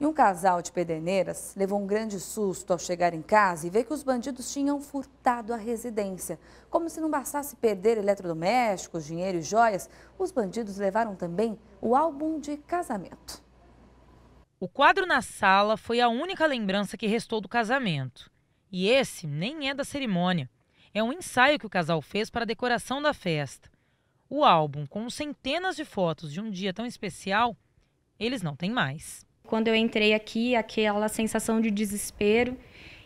E um casal de pederneiras levou um grande susto ao chegar em casa e ver que os bandidos tinham furtado a residência. Como se não bastasse perder eletrodomésticos, dinheiro e joias, os bandidos levaram também o álbum de casamento. O quadro na sala foi a única lembrança que restou do casamento. E esse nem é da cerimônia. É um ensaio que o casal fez para a decoração da festa. O álbum, com centenas de fotos de um dia tão especial, eles não têm mais. Quando eu entrei aqui, aquela sensação de desespero.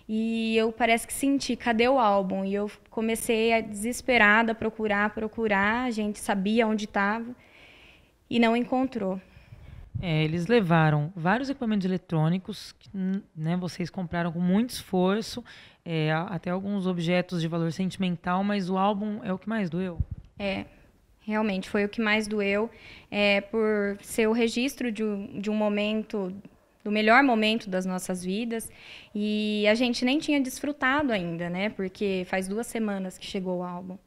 E eu parece que senti, cadê o álbum? E eu comecei a desesperada procurar, procurar. A gente sabia onde estava e não encontrou. É, eles levaram vários equipamentos eletrônicos, né, vocês compraram com muito esforço, é, até alguns objetos de valor sentimental, mas o álbum é o que mais doeu. É, Realmente, foi o que mais doeu, é, por ser o registro de, de um momento, do melhor momento das nossas vidas. E a gente nem tinha desfrutado ainda, né? Porque faz duas semanas que chegou o álbum.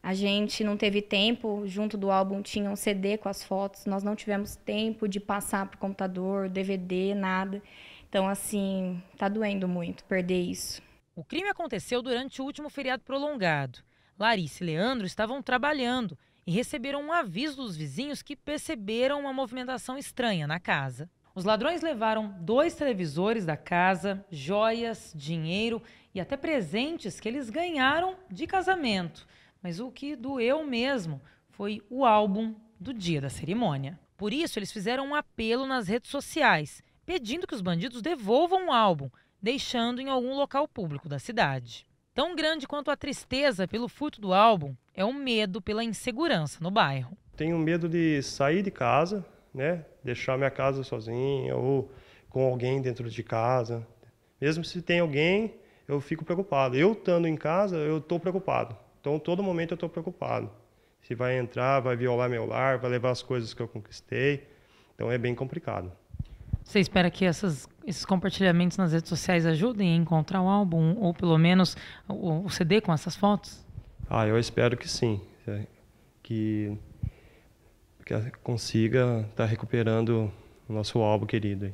A gente não teve tempo, junto do álbum tinha um CD com as fotos, nós não tivemos tempo de passar para o computador, DVD, nada. Então, assim, tá doendo muito perder isso. O crime aconteceu durante o último feriado prolongado. Larissa e Leandro estavam trabalhando e receberam um aviso dos vizinhos que perceberam uma movimentação estranha na casa. Os ladrões levaram dois televisores da casa, joias, dinheiro e até presentes que eles ganharam de casamento. Mas o que doeu mesmo foi o álbum do dia da cerimônia. Por isso, eles fizeram um apelo nas redes sociais, pedindo que os bandidos devolvam o álbum, deixando em algum local público da cidade. Tão grande quanto a tristeza pelo furto do álbum, é o medo pela insegurança no bairro. Tenho medo de sair de casa, né? Deixar minha casa sozinha ou com alguém dentro de casa. Mesmo se tem alguém, eu fico preocupado. Eu estando em casa, eu estou preocupado. Então, todo momento eu estou preocupado. Se vai entrar, vai violar meu lar, vai levar as coisas que eu conquistei. Então, é bem complicado. Você espera que essas, esses compartilhamentos nas redes sociais ajudem a encontrar o álbum, ou pelo menos o, o CD com essas fotos? Ah, eu espero que sim, é, que, que consiga estar tá recuperando o nosso álbum querido.